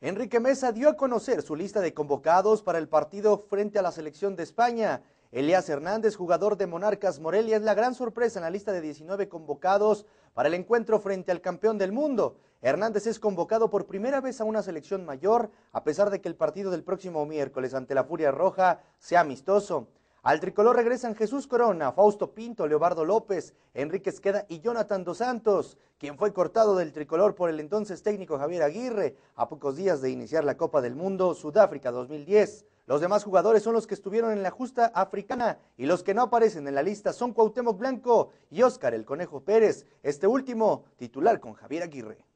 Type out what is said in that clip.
Enrique Mesa dio a conocer su lista de convocados para el partido frente a la selección de España. Elías Hernández, jugador de Monarcas Morelia, es la gran sorpresa en la lista de 19 convocados para el encuentro frente al campeón del mundo. Hernández es convocado por primera vez a una selección mayor, a pesar de que el partido del próximo miércoles ante la Furia Roja sea amistoso. Al tricolor regresan Jesús Corona, Fausto Pinto, Leobardo López, Enrique Esqueda y Jonathan Dos Santos, quien fue cortado del tricolor por el entonces técnico Javier Aguirre a pocos días de iniciar la Copa del Mundo Sudáfrica 2010. Los demás jugadores son los que estuvieron en la justa africana y los que no aparecen en la lista son Cuauhtémoc Blanco y Óscar el Conejo Pérez, este último titular con Javier Aguirre.